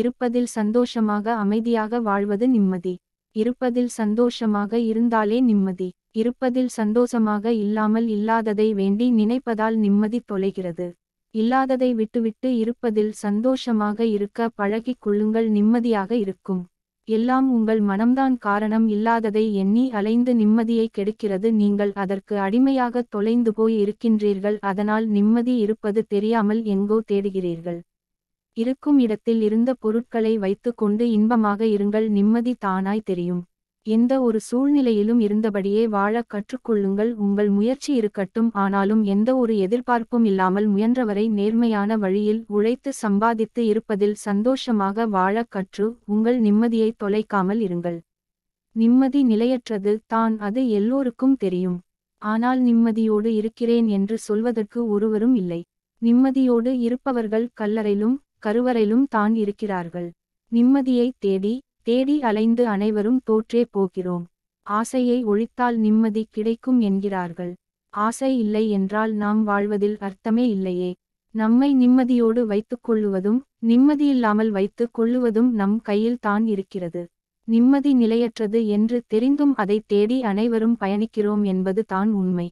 இருப்பதில் சந்தோஷமாக அமைதியாக வாழ்வது நிம்மதி இருப்பதில் சந்தோஷமாக இருந்தாலே நிம்மதி இருப்பதில் சந்தோஷமாக இல்லாமல் இல்லாததை வேண்டி நினைப்பதால் நிம்மதி தொலைகிறது இல்லாததை விட்டுவிட்டு இருப்பதில் சந்தோஷமாக இருக்க பழகிக் கொள்ளுங்கள் நிம்மதியாக இருக்கும் எல்லாம் உங்கள் மனம்தான் காரணம் இல்லாததை எண்ணி அலைந்து நிம்மதியை கெடுக்கிறது நீங்கள் அதற்கு அடிமையாக தொலைந்து போய் இருக்கின்றீர்கள் அதனால் நிம்மதி இருப்பது தெரியாமல் எங்கோ தேடுகிறீர்கள் இருக்கும் இடத்தில் இருந்த பொருட்களை வைத்துக்கொண்டு இன்பமாக இருங்கள் நிம்மதி தானாய் தெரியும் எந்த ஒரு சூழ்நிலையிலும் இருந்தபடியே வாழ கற்றுக்கொள்ளுங்கள் உங்கள் முயற்சி இருக்கட்டும் ஆனாலும் எந்த ஒரு எதிர்பார்ப்பும் இல்லாமல் முயன்றவரை நேர்மையான வழியில் உழைத்து சம்பாதித்து இருப்பதில் சந்தோஷமாக வாழ கற்று உங்கள் நிம்மதியை தொலைக்காமல் இருங்கள் நிம்மதி நிலையற்றது தான் அது எல்லோருக்கும் தெரியும் ஆனால் நிம்மதியோடு இருக்கிறேன் என்று சொல்வதற்கு ஒருவரும் இல்லை நிம்மதியோடு இருப்பவர்கள் கல்லறையிலும் கருவறையிலும் தான் இருக்கிறார்கள் நிம்மதியை தேடி தேடி அலைந்து அனைவரும் தோற்றே போகிறோம் ஆசையை ஒழித்தால் நிம்மதி கிடைக்கும் என்கிறார்கள் ஆசை இல்லை என்றால் நாம் வாழ்வதில் அர்த்தமே இல்லையே நம்மை நிம்மதியோடு வைத்துக் கொள்ளுவதும் நிம்மதியில்லாமல் வைத்துக் கொள்ளுவதும் நம் கையில் தான் இருக்கிறது நிம்மதி நிலையற்றது என்று தெரிந்தும் அதை தேடி அனைவரும் பயணிக்கிறோம் என்பது தான் உண்மை